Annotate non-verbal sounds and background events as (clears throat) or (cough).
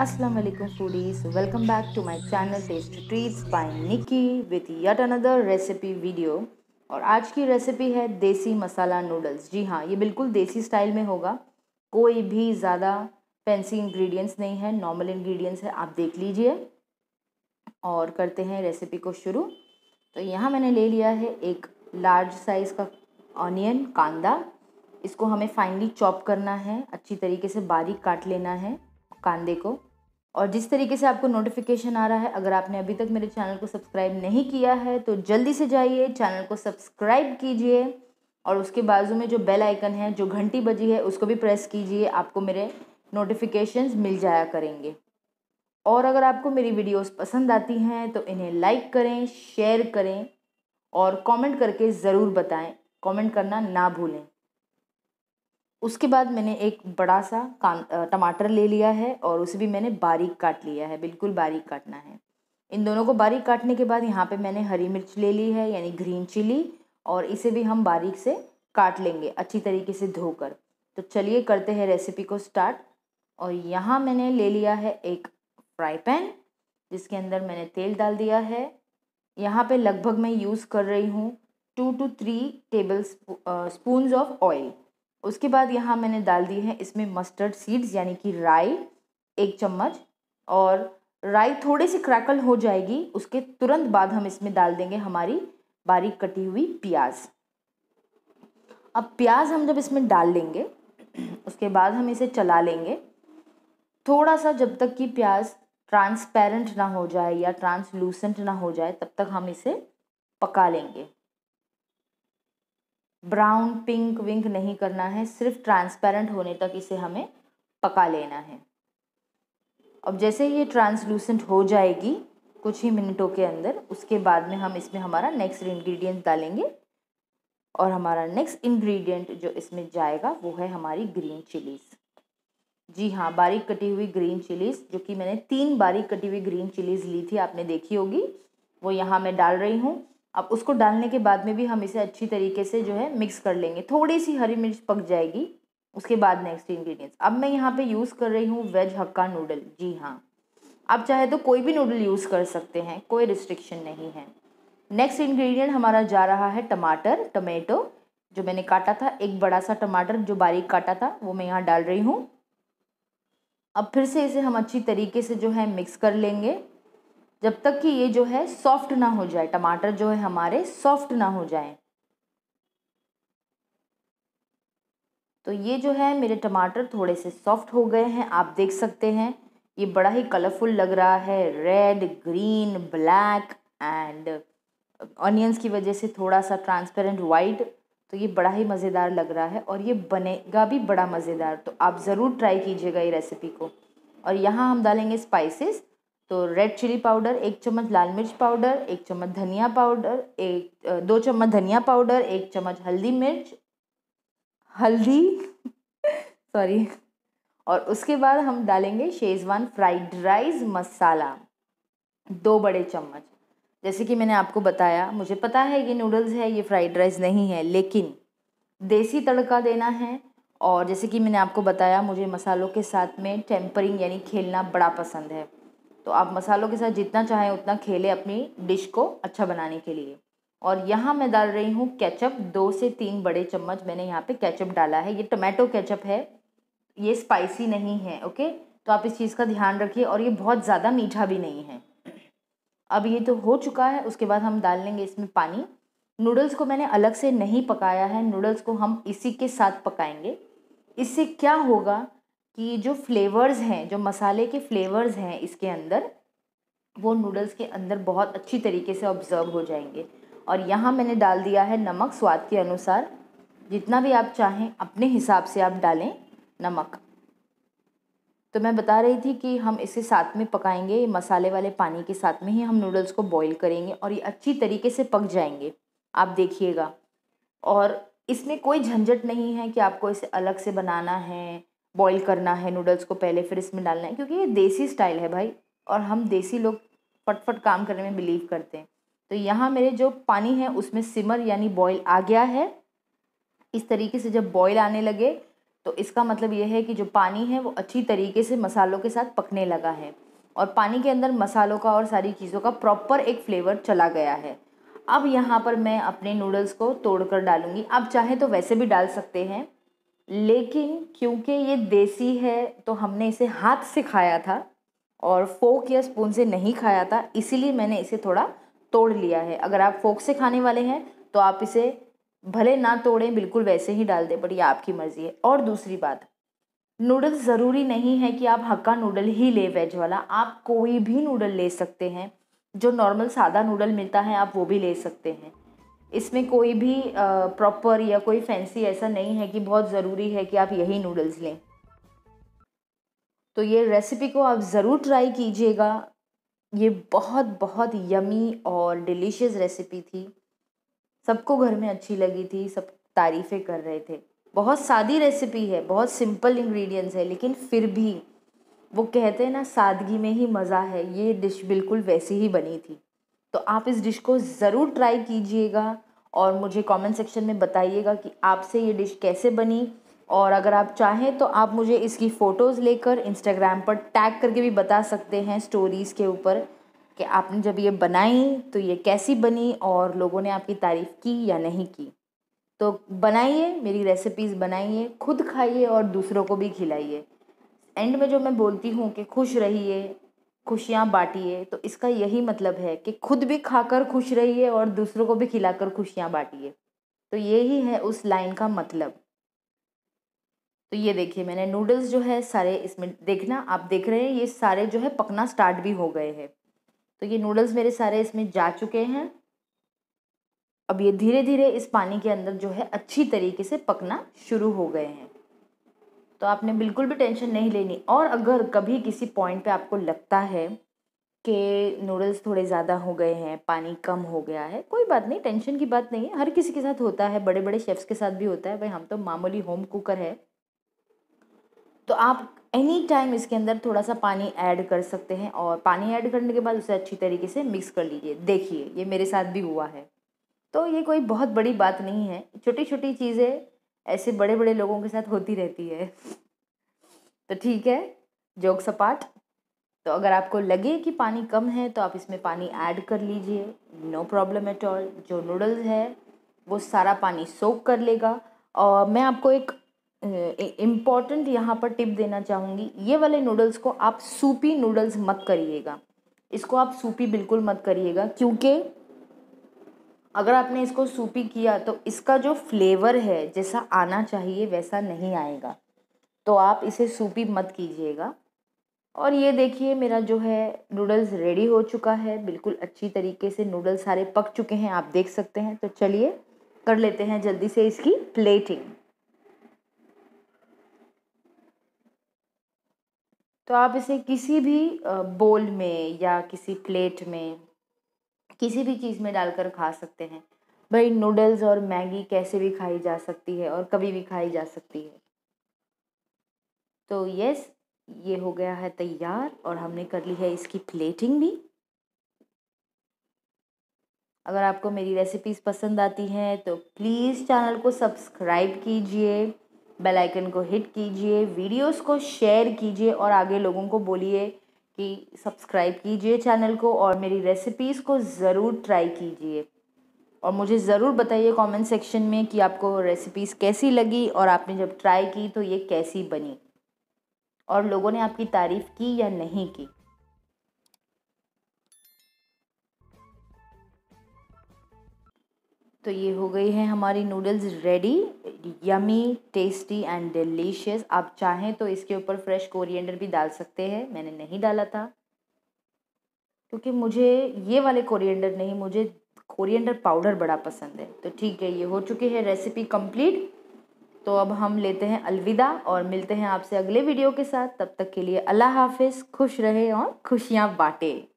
Assalamu alaikum foodies welcome back to my channel taste treats by Nikki with yet another recipe video और आज की recipe है देसी मसाला noodles जी हाँ ये बिल्कुल देसी स्टाइल में होगा कोई भी ज़्यादा फैंसी इंग्रेडिएंट्स नहीं है नॉर्मल इंग्रेडिएंट्स है आप देख लीजिए और करते हैं रेसिपी को शुरू तो यहाँ मैंने ले लिया है एक लार्ज साइज़ का ऑनियन कांदा इसको हमें फाइनली चॉप करना है अच्छी तरीके से बारीक काट लेना है कांदे को और जिस तरीके से आपको नोटिफिकेशन आ रहा है अगर आपने अभी तक मेरे चैनल को सब्सक्राइब नहीं किया है तो जल्दी से जाइए चैनल को सब्सक्राइब कीजिए और उसके बाजू में जो बेल आइकन है जो घंटी बजी है उसको भी प्रेस कीजिए आपको मेरे नोटिफिकेशंस मिल जाया करेंगे और अगर आपको मेरी वीडियोस पसंद आती हैं तो इन्हें लाइक करें शेयर करें और कमेंट करके ज़रूर बताएं कमेंट करना ना भूलें उसके बाद मैंने एक बड़ा सा कान टमाटर ले लिया है और उसे भी मैंने बारीक काट लिया है बिल्कुल बारीक काटना है इन दोनों को बारीक काटने के बाद यहाँ पे मैंने हरी मिर्च ले ली है यानी ग्रीन चिली और इसे भी हम बारीक से काट लेंगे अच्छी तरीके से धोकर तो चलिए करते हैं रेसिपी को स्टार्ट और यहाँ मैंने ले लिया है एक फ्राई पैन जिसके अंदर मैंने तेल डाल दिया है यहाँ पर लगभग मैं यूज़ कर रही हूँ two two three tablespoon of oil उसके बाद यहाँ मैंने डाल दी है इसमें मस्टर्ड सीड्स यानी कि राई एक चम्मच और राई थोड़ी सी क्रैकल हो जाएगी उसके तुरंत बाद हम इसमें डाल देंगे हमारी बारीक कटी हुई प्याज अब प्याज हम जब इसमें डाल लेंगे (clears throat) उसके बाद हम इसे चला लेंगे थोड़ा सा जब तक कि प्याज ट्रांसपेरेंट ना हो जाए या ट्रांसलूसेंट ना हो जाए तब तक हम इसे पका लेंगे ब्राउन पिंक विंक नहीं करना है सिर्फ ट्रांसपेरेंट होने तक इसे हमें पका लेना है अब जैसे ये ट्रांसलूसेंट हो जाएगी कुछ ही मिनटों के अंदर उसके बाद में हम इसमें हमारा नेक्स्ट इंग्रेडिएंट डालेंगे और हमारा नेक्स्ट इंग्रेडिएंट जो इसमें जाएगा वो है हमारी ग्रीन चिलीज़ जी हाँ बारीक कटी हुई ग्रीन चिलीज़ जो कि मैंने तीन बारीक कटी हुई ग्रीन चिलीज़ ली थी आपने देखी होगी वो यहाँ मैं डाल रही हूँ अब उसको डालने के बाद में भी हम इसे अच्छी तरीके से जो है मिक्स कर लेंगे थोड़ी सी हरी मिर्च पक जाएगी उसके बाद नेक्स्ट इंग्रेडिएंट्स अब मैं यहाँ पे यूज़ कर रही हूँ वेज हक्का नूडल जी हाँ आप चाहे तो कोई भी नूडल यूज़ कर सकते हैं कोई रिस्ट्रिक्शन नहीं है नेक्स्ट इंग्रेडिएंट हमारा जा रहा है टमाटर टमेटो जो मैंने काटा था एक बड़ा सा टमाटर जो बारीक काटा था वो मैं यहाँ डाल रही हूँ अब फिर से इसे हम अच्छी तरीके से जो है मिक्स कर लेंगे जब तक कि ये जो है सॉफ्ट ना हो जाए टमाटर जो है हमारे सॉफ्ट ना हो जाए तो ये जो है मेरे टमाटर थोड़े से सॉफ्ट हो गए हैं आप देख सकते हैं ये बड़ा ही कलरफुल लग रहा है red green black and onions की वजह से थोड़ा सा ट्रांसपेरेंट वाइट तो ये बड़ा ही मज़ेदार लग रहा है और ये बनेगा भी बड़ा मज़ेदार तो आप ज़रूर ट्राई कीजिएगा ये रेसिपी को और यहाँ हम डालेंगे स्पाइसेस तो रेड चिली पाउडर एक चम्मच लाल मिर्च पाउडर एक चम्मच धनिया पाउडर एक दो चम्मच धनिया पाउडर एक चम्मच हल्दी मिर्च हल्दी सॉरी (laughs) और उसके बाद हम डालेंगे शेजवान फ्राइड राइस मसाला दो बड़े चम्मच जैसे कि मैंने आपको बताया मुझे पता है ये नूडल्स है ये फ्राइड राइस नहीं है लेकिन देसी तड़का देना है और जैसे कि मैंने आपको बताया मुझे मसालों के साथ में टेम्परिंग यानी खेलना बड़ा पसंद है तो आप मसालों के साथ जितना चाहें उतना खेलें अपनी डिश को अच्छा बनाने के लिए और यहाँ मैं डाल रही हूँ केचप दो से तीन बड़े चम्मच मैंने यहाँ पे केचप डाला है ये टमाटो केचप है ये स्पाइसी नहीं है ओके तो आप इस चीज़ का ध्यान रखिए और ये बहुत ज़्यादा मीठा भी नहीं है अब ये तो हो चुका है उसके बाद हम डाल लेंगे इसमें पानी नूडल्स को मैंने अलग से नहीं पकाया है नूडल्स को हम इसी के साथ पकाएंगे इससे क्या होगा कि जो फ्लेवर्स हैं जो मसाले के फ्लेवर्स हैं इसके अंदर वो नूडल्स के अंदर बहुत अच्छी तरीके से ऑब्ज़र्व हो जाएंगे और यहाँ मैंने डाल दिया है नमक स्वाद के अनुसार जितना भी आप चाहें अपने हिसाब से आप डालें नमक तो मैं बता रही थी कि हम इसे साथ में पकाएंगे मसाले वाले पानी के साथ में ही हम नूडल्स को बॉईल करेंगे और ये अच्छी तरीके से पक जाएंगे आप देखिएगा और इसमें कोई झंझट नहीं है कि आपको इसे अलग से बनाना है बॉईल करना है नूडल्स को पहले फिर इसमें डालना है क्योंकि ये देसी स्टाइल है भाई और हम देसी लोग फटफट काम करने में बिलीव करते हैं तो यहाँ मेरे जो पानी है उसमें सिमर यानी बॉईल आ गया है इस तरीके से जब बॉईल आने लगे तो इसका मतलब ये है कि जो पानी है वो अच्छी तरीके से मसालों के साथ पकने लगा है और पानी के अंदर मसालों का और सारी चीज़ों का प्रॉपर एक फ्लेवर चला गया है अब यहाँ पर मैं अपने नूडल्स को तोड़कर डालूँगी आप चाहे तो वैसे भी डाल सकते हैं लेकिन क्योंकि ये देसी है तो हमने इसे हाथ से खाया था और फोक या स्पून से नहीं खाया था इसीलिए मैंने इसे थोड़ा तोड़ लिया है अगर आप फोक से खाने वाले हैं तो आप इसे भले ना तोड़ें बिल्कुल वैसे ही डाल दें बट ये आपकी मर्ज़ी है और दूसरी बात नूडल्स ज़रूरी नहीं है कि आप हक्का नूडल ही ले वेज वाला आप कोई भी नूडल ले सकते हैं जो नॉर्मल सादा नूडल मिलता है आप वो भी ले सकते हैं इसमें कोई भी प्रॉपर या कोई फैंसी ऐसा नहीं है कि बहुत ज़रूरी है कि आप यही नूडल्स लें तो ये रेसिपी को आप ज़रूर ट्राई कीजिएगा ये बहुत बहुत यमी और डिलीशियस रेसिपी थी सबको घर में अच्छी लगी थी सब तारीफ़ें कर रहे थे बहुत सादी रेसिपी है बहुत सिंपल इंग्रेडिएंट्स है लेकिन फिर भी वो कहते हैं ना सादगी में ही मज़ा है ये डिश बिल्कुल वैसी ही बनी थी तो आप इस डिश को ज़रूर ट्राई कीजिएगा और मुझे कमेंट सेक्शन में बताइएगा कि आपसे ये डिश कैसे बनी और अगर आप चाहें तो आप मुझे इसकी फ़ोटोज़ लेकर इंस्टाग्राम पर टैग करके भी बता सकते हैं स्टोरीज़ के ऊपर कि आपने जब ये बनाई तो ये कैसी बनी और लोगों ने आपकी तारीफ़ की या नहीं की तो बनाइए मेरी रेसिपीज़ बनाइए खुद खाइए और दूसरों को भी खिलाइए एंड में जो मैं बोलती हूँ कि खुश रहिए खुशियाँ बाँटिए तो इसका यही मतलब है कि खुद भी खाकर खुश रहिए और दूसरों को भी खिलाकर खुशियाँ बाँटिए तो यही है उस लाइन का मतलब तो ये देखिए मैंने नूडल्स जो है सारे इसमें देखना आप देख रहे हैं ये सारे जो है पकना स्टार्ट भी हो गए हैं तो ये नूडल्स मेरे सारे इसमें जा चुके हैं अब ये धीरे धीरे इस पानी के अंदर जो है अच्छी तरीके से पकना शुरू हो गए हैं तो आपने बिल्कुल भी टेंशन नहीं लेनी और अगर कभी किसी पॉइंट पे आपको लगता है कि नूडल्स थोड़े ज़्यादा हो गए हैं पानी कम हो गया है कोई बात नहीं टेंशन की बात नहीं है हर किसी के साथ होता है बड़े बड़े शेफ़्स के साथ भी होता है भाई हम तो मामूली होम कुकर है तो आप एनी टाइम इसके अंदर थोड़ा सा पानी ऐड कर सकते हैं और पानी ऐड करने के बाद उसे अच्छी तरीके से मिक्स कर लीजिए देखिए ये मेरे साथ भी हुआ है तो ये कोई बहुत बड़ी बात नहीं है छोटी छोटी चीज़ें ऐसे बड़े बड़े लोगों के साथ होती रहती है तो ठीक है जोक सपाट तो अगर आपको लगे कि पानी कम है तो आप इसमें पानी ऐड कर लीजिए नो प्रॉब्लम एट ऑल जो नूडल्स है वो सारा पानी सोक कर लेगा और मैं आपको एक इम्पॉर्टेंट यहाँ पर टिप देना चाहूँगी ये वाले नूडल्स को आप सूपी नूडल्स मत करिएगा इसको आप सूपी बिल्कुल मत करिएगा क्योंकि अगर आपने इसको सूपी किया तो इसका जो फ्लेवर है जैसा आना चाहिए वैसा नहीं आएगा तो आप इसे सूपी मत कीजिएगा और ये देखिए मेरा जो है नूडल्स रेडी हो चुका है बिल्कुल अच्छी तरीके से नूडल्स सारे पक चुके हैं आप देख सकते हैं तो चलिए कर लेते हैं जल्दी से इसकी प्लेटिंग तो आप इसे किसी भी बोल में या किसी प्लेट में किसी भी चीज़ में डालकर खा सकते हैं भाई नूडल्स और मैगी कैसे भी खाई जा सकती है और कभी भी खाई जा सकती है तो यस ये हो गया है तैयार और हमने कर ली है इसकी प्लेटिंग भी अगर आपको मेरी रेसिपीज़ पसंद आती हैं तो प्लीज़ चैनल को सब्सक्राइब कीजिए बेल आइकन को हिट कीजिए वीडियोस को शेयर कीजिए और आगे लोगों को बोलिए कि सब्सक्राइब कीजिए चैनल को और मेरी रेसिपीज़ को ज़रूर ट्राई कीजिए और मुझे ज़रूर बताइए कमेंट सेक्शन में कि आपको रेसिपीज़ कैसी लगी और आपने जब ट्राई की तो ये कैसी बनी और लोगों ने आपकी तारीफ़ की या नहीं की तो ये हो गई है हमारी noodles ready yummy tasty and delicious आप चाहें तो इसके ऊपर फ्रेश कोरिएंडर भी डाल सकते हैं मैंने नहीं डाला था क्योंकि मुझे ये वाले कोरिएंडर नहीं मुझे कोरिएंडर पाउडर बड़ा पसंद है तो ठीक है ये हो चुकी है रेसिपी कंप्लीट तो अब हम लेते हैं अलविदा और मिलते हैं आपसे अगले वीडियो के साथ तब तक के लिए अल्लाह हाफिज़ खुश रहे और खुशियाँ बाँटें